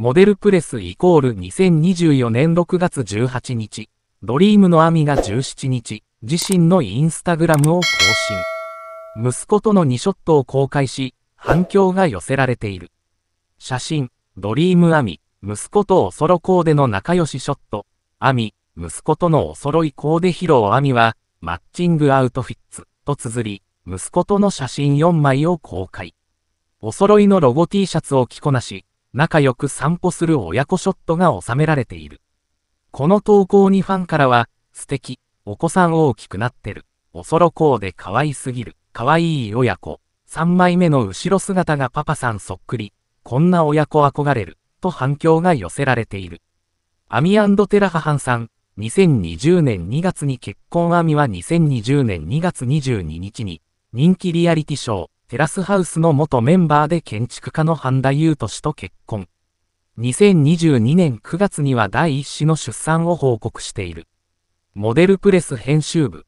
モデルプレスイコール2024年6月18日、ドリームのアミが17日、自身のインスタグラムを更新。息子との2ショットを公開し、反響が寄せられている。写真、ドリームアミ、息子とおそろコーデの仲良しショット、アミ、息子とのおそろいコーデ披露アミは、マッチングアウトフィッツと綴り、息子との写真4枚を公開。お揃いのロゴ T シャツを着こなし、仲良く散歩する親子ショットが収められている。この投稿にファンからは、素敵、お子さん大きくなってる、おそろこうで可愛すぎる、可愛い親子、3枚目の後ろ姿がパパさんそっくり、こんな親子憧れる、と反響が寄せられている。アミテラハハンさん、2020年2月に結婚アミは2020年2月22日に、人気リアリティショー、テラスハウスの元メンバーで建築家の半田優斗氏と結婚。2022年9月には第一子の出産を報告している。モデルプレス編集部。